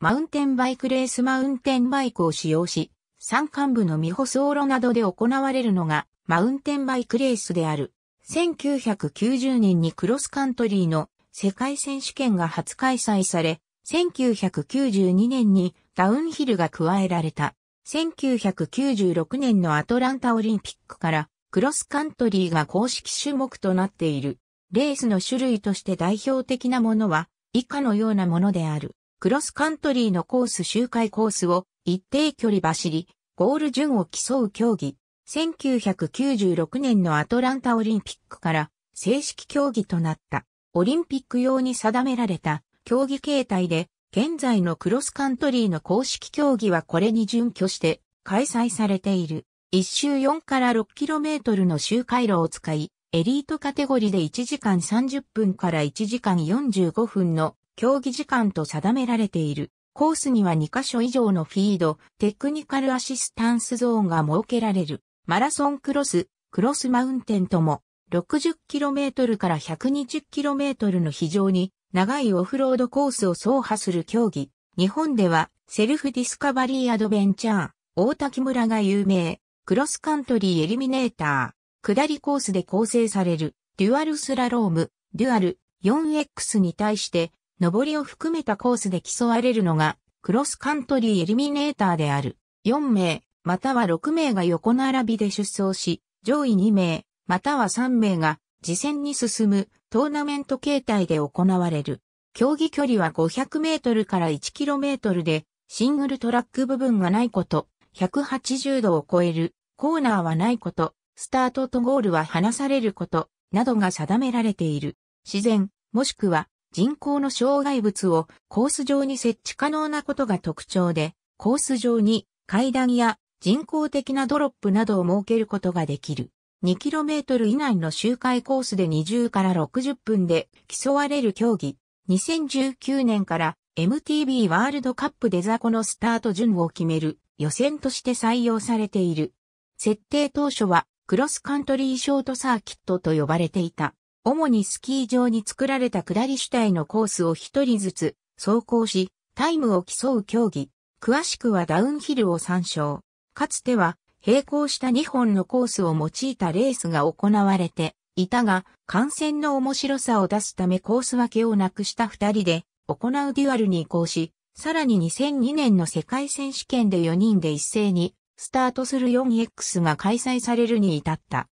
マウンテンバイクレースマウンテンバイクを使用し、山間部の未舗走路などで行われるのがマウンテンバイクレースである。1990年にクロスカントリーの世界選手権が初開催され、1992年にダウンヒルが加えられた。1996年のアトランタオリンピックからクロスカントリーが公式種目となっている。レースの種類として代表的なものは以下のようなものである。クロスカントリーのコース周回コースを一定距離走り、ゴール順を競う競技。1996年のアトランタオリンピックから正式競技となった。オリンピック用に定められた競技形態で、現在のクロスカントリーの公式競技はこれに準拠して開催されている。一周4から 6km の周回路を使い、エリートカテゴリーで1時間30分から1時間45分の競技時間と定められている。コースには2カ所以上のフィード、テクニカルアシスタンスゾーンが設けられる。マラソンクロス、クロスマウンテンとも、60km から 120km の非常に長いオフロードコースを走破する競技。日本では、セルフディスカバリーアドベンチャー、大滝村が有名、クロスカントリーエリミネーター、下りコースで構成される、デュアルスラローム、デュアル 4X に対して、上りを含めたコースで競われるのが、クロスカントリーエリミネーターである。4名、または6名が横並びで出走し、上位2名、または3名が、次戦に進むトーナメント形態で行われる。競技距離は500メートルから1キロメートルで、シングルトラック部分がないこと、180度を超える、コーナーはないこと、スタートとゴールは離されること、などが定められている。自然、もしくは人工の障害物をコース上に設置可能なことが特徴で、コース上に階段や人工的なドロップなどを設けることができる。2km 以内の周回コースで20から60分で競われる競技。2019年から MTB ワールドカップでザコのスタート順を決める予選として採用されている。設定当初はクロスカントリーショートサーキットと呼ばれていた。主にスキー場に作られた下り主体のコースを一人ずつ走行し、タイムを競う競技。詳しくはダウンヒルを参照。かつては、並行した2本のコースを用いたレースが行われていたが、観戦の面白さを出すためコース分けをなくした二人で行うデュアルに移行し、さらに2002年の世界選手権で4人で一斉にスタートする 4X が開催されるに至った。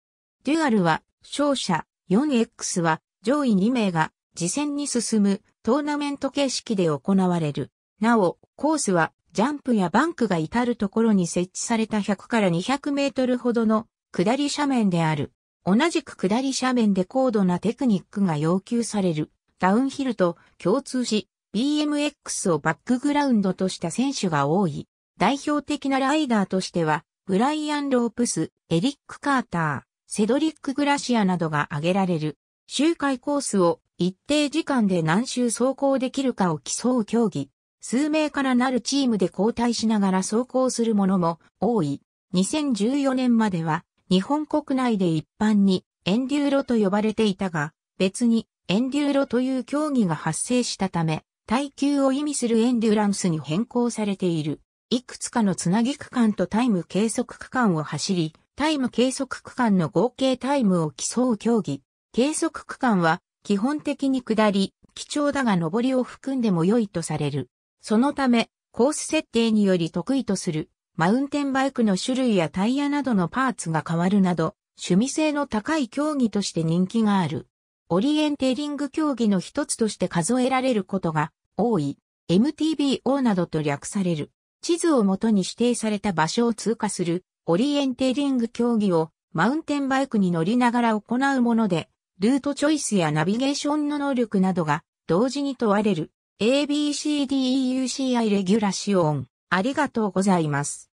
デュアルは勝者、4X は上位2名が次戦に進むトーナメント形式で行われる。なお、コースはジャンプやバンクが至るところに設置された100から200メートルほどの下り斜面である。同じく下り斜面で高度なテクニックが要求される。ダウンヒルと共通し、BMX をバックグラウンドとした選手が多い。代表的なライダーとしては、ブライアン・ロープス、エリック・カーター。セドリック・グラシアなどが挙げられる、周回コースを一定時間で何周走行できるかを競う競技、数名からなるチームで交代しながら走行するものも多い。2014年までは日本国内で一般にエンデューロと呼ばれていたが、別にエンデューロという競技が発生したため、耐久を意味するエンデュランスに変更されている。いくつかのつなぎ区間とタイム計測区間を走り、タイム計測区間の合計タイムを競う競技。計測区間は基本的に下り、貴重だが上りを含んでも良いとされる。そのため、コース設定により得意とする、マウンテンバイクの種類やタイヤなどのパーツが変わるなど、趣味性の高い競技として人気がある。オリエンテーリング競技の一つとして数えられることが多い。MTBO などと略される。地図をもとに指定された場所を通過するオリエンテーリング競技をマウンテンバイクに乗りながら行うもので、ルートチョイスやナビゲーションの能力などが同時に問われる ABCDEUCI レギュラシオン。ありがとうございます。